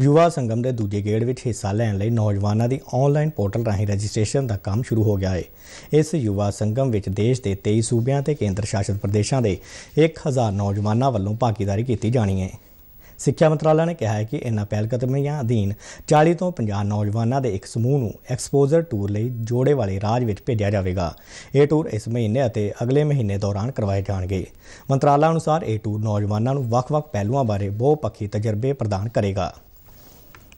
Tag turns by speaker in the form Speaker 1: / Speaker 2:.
Speaker 1: ਯੁਵਾ ਸੰਗਮ ਦੇ ਦੂਜੇ ਗੇੜ ਵਿੱਚ ਹਿੱਸਾ ਲੈਣ ਲਈ ਨੌਜਵਾਨਾਂ ਦੀ ਆਨਲਾਈਨ ਪੋਰਟਲ ਰਾਹੀਂ ਰਜਿਸਟ੍ਰੇਸ਼ਨ ਦਾ ਕੰਮ ਸ਼ੁਰੂ ਹੋ ਗਿਆ ਹੈ ਇਸ ਯੁਵਾ ਸੰਗਮ ਵਿੱਚ ਦੇਸ਼ ਦੇ 23 ਸੂਬਿਆਂ ਤੇ ਕੇਂਦਰ ਸ਼ਾਸਿਤ ਪ੍ਰਦੇਸ਼ਾਂ ਦੇ 1000 ਨੌਜਵਾਨਾਂ ਵੱਲੋਂ ਭਾਗੀਦਾਰੀ ਕੀਤੀ ਜਾਣੀ ਹੈ ਸਿੱਖਿਆ ਮੰਤਰਾਲਾ ਨੇ ਕਿਹਾ ਹੈ ਕਿ ਇਨ੍ਹਾਂ ਪਹਿਲਕਦਮੀਆਂ ਅਧੀਨ 40 ਤੋਂ 50 ਨੌਜਵਾਨਾਂ ਦੇ ਇੱਕ ਸਮੂਹ ਨੂੰ ਐਕਸਪੋਜ਼ਰ ਟੂਰ ਲਈ ਜੋੜੇ ਵਾਲੇ ਰਾਜ ਵਿੱਚ ਭੇਜਿਆ ਜਾਵੇਗਾ ਇਹ ਟੂਰ ਇਸ ਮਹੀਨੇ ਅਤੇ ਅਗਲੇ ਮਹੀਨੇ ਦੌਰਾਨ ਕਰਵਾਏ ਜਾਣਗੇ ਮੰਤਰਾਲਾ ਅਨੁਸਾਰ ਇਹ ਟੂਰ ਨੌਜਵਾਨਾਂ ਨੂੰ ਵੱਖ-ਵੱਖ ਪਹਿਲੂਆਂ ਬਾਰੇ ਬਹੁਪੱਖੀ ਤਜਰਬੇ ਪ੍ਰਦਾਨ ਕਰੇਗਾ